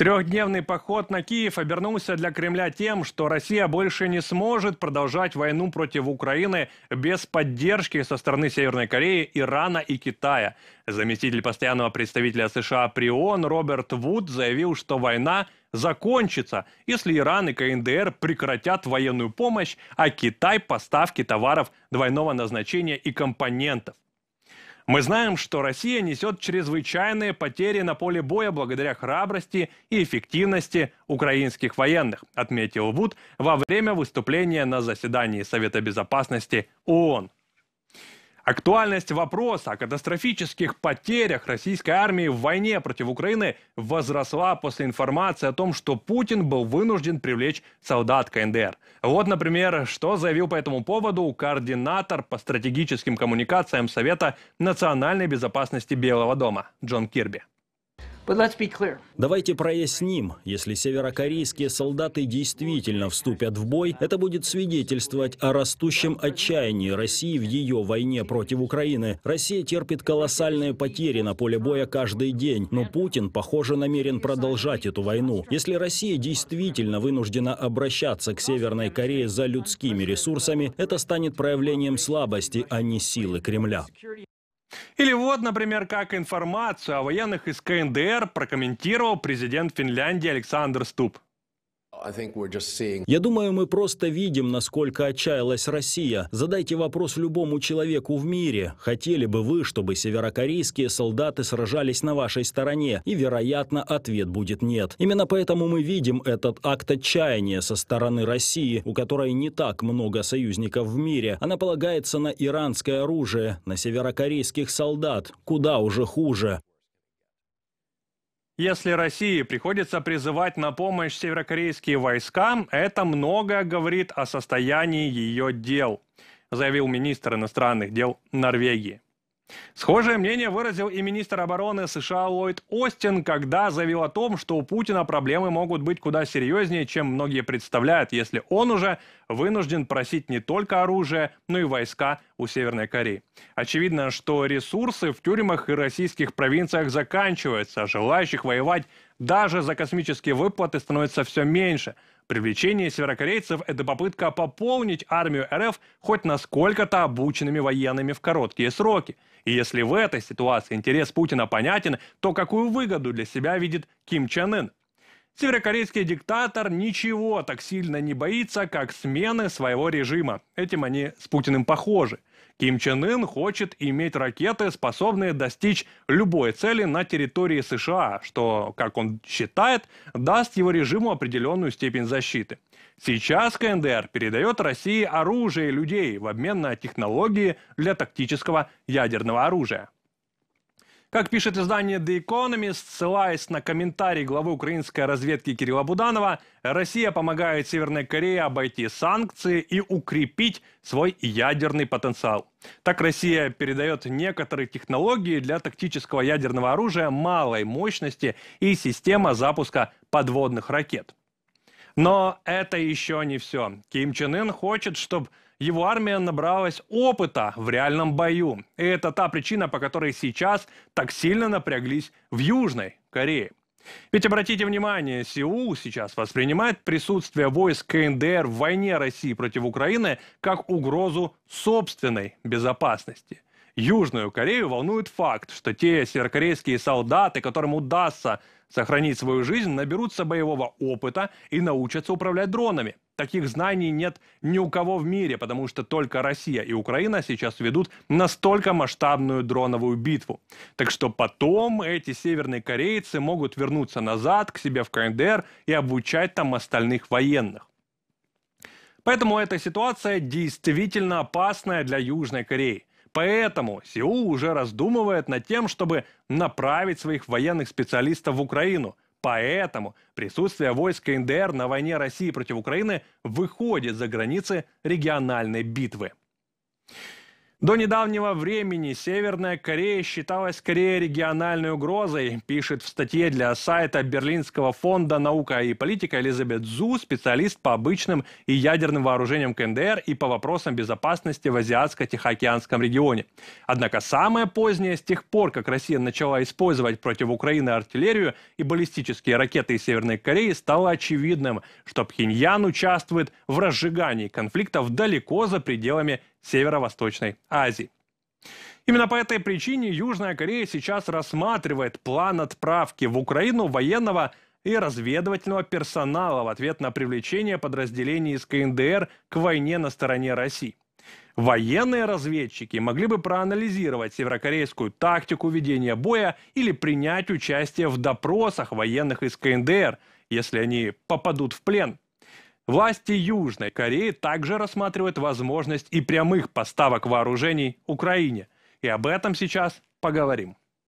Трехдневный поход на Киев обернулся для Кремля тем, что Россия больше не сможет продолжать войну против Украины без поддержки со стороны Северной Кореи, Ирана и Китая. Заместитель постоянного представителя США при ООН Роберт Вуд заявил, что война закончится, если Иран и КНДР прекратят военную помощь, а Китай – поставки товаров двойного назначения и компонентов. Мы знаем, что Россия несет чрезвычайные потери на поле боя благодаря храбрости и эффективности украинских военных, отметил Вуд во время выступления на заседании Совета Безопасности ООН. Актуальность вопроса о катастрофических потерях российской армии в войне против Украины возросла после информации о том, что Путин был вынужден привлечь солдат КНДР. Вот, например, что заявил по этому поводу координатор по стратегическим коммуникациям Совета национальной безопасности Белого дома Джон Кирби. Давайте проясним, если северокорейские солдаты действительно вступят в бой, это будет свидетельствовать о растущем отчаянии России в ее войне против Украины. Россия терпит колоссальные потери на поле боя каждый день, но Путин, похоже, намерен продолжать эту войну. Если Россия действительно вынуждена обращаться к Северной Корее за людскими ресурсами, это станет проявлением слабости, а не силы Кремля. Или вот, например, как информацию о военных из КНДР прокомментировал президент Финляндии Александр Ступ. Я думаю, мы просто видим, насколько отчаялась Россия. Задайте вопрос любому человеку в мире. Хотели бы вы, чтобы северокорейские солдаты сражались на вашей стороне? И, вероятно, ответ будет нет. Именно поэтому мы видим этот акт отчаяния со стороны России, у которой не так много союзников в мире. Она полагается на иранское оружие, на северокорейских солдат. Куда уже хуже. Если России приходится призывать на помощь северокорейские войска, это многое говорит о состоянии ее дел, заявил министр иностранных дел Норвегии. Схожее мнение выразил и министр обороны США Ллойд Остин, когда заявил о том, что у Путина проблемы могут быть куда серьезнее, чем многие представляют, если он уже вынужден просить не только оружие, но и войска у Северной Кореи. Очевидно, что ресурсы в тюрьмах и российских провинциях заканчиваются, а желающих воевать даже за космические выплаты становится все меньше. Привлечение северокорейцев – это попытка пополнить армию РФ хоть насколько-то обученными военными в короткие сроки. И если в этой ситуации интерес Путина понятен, то какую выгоду для себя видит Ким Чен Ын? Северокорейский диктатор ничего так сильно не боится, как смены своего режима. Этим они с Путиным похожи. Ким Чен Ын хочет иметь ракеты, способные достичь любой цели на территории США, что, как он считает, даст его режиму определенную степень защиты. Сейчас КНДР передает России оружие и людей в обмен на технологии для тактического ядерного оружия. Как пишет издание The Economist, ссылаясь на комментарий главы украинской разведки Кирилла Буданова, Россия помогает Северной Корее обойти санкции и укрепить свой ядерный потенциал. Так Россия передает некоторые технологии для тактического ядерного оружия малой мощности и система запуска подводных ракет. Но это еще не все. Ким Чен Ын хочет, чтобы его армия набралась опыта в реальном бою. И это та причина, по которой сейчас так сильно напряглись в Южной Корее. Ведь обратите внимание, Сеул сейчас воспринимает присутствие войск КНДР в войне России против Украины как угрозу собственной безопасности. Южную Корею волнует факт, что те северокорейские солдаты, которым удастся сохранить свою жизнь, наберутся боевого опыта и научатся управлять дронами. Таких знаний нет ни у кого в мире, потому что только Россия и Украина сейчас ведут настолько масштабную дроновую битву. Так что потом эти северные корейцы могут вернуться назад к себе в КНДР и обучать там остальных военных. Поэтому эта ситуация действительно опасная для Южной Кореи. Поэтому Сеул уже раздумывает над тем, чтобы направить своих военных специалистов в Украину. Поэтому присутствие войск НДР на войне России против Украины выходит за границы региональной битвы. До недавнего времени Северная Корея считалась скорее региональной угрозой, пишет в статье для сайта Берлинского фонда «Наука и политика» Элизабет Зу, специалист по обычным и ядерным вооружениям КНДР и по вопросам безопасности в Азиатско-Тихоокеанском регионе. Однако самое позднее, с тех пор, как Россия начала использовать против Украины артиллерию и баллистические ракеты из Северной Кореи, стало очевидным, что Пхеньян участвует в разжигании конфликтов далеко за пределами Северо-Восточной Азии. Именно по этой причине Южная Корея сейчас рассматривает план отправки в Украину военного и разведывательного персонала в ответ на привлечение подразделений из КНДР к войне на стороне России. Военные разведчики могли бы проанализировать северокорейскую тактику ведения боя или принять участие в допросах военных из КНДР, если они попадут в плен – Власти Южной Кореи также рассматривают возможность и прямых поставок вооружений Украине. И об этом сейчас поговорим.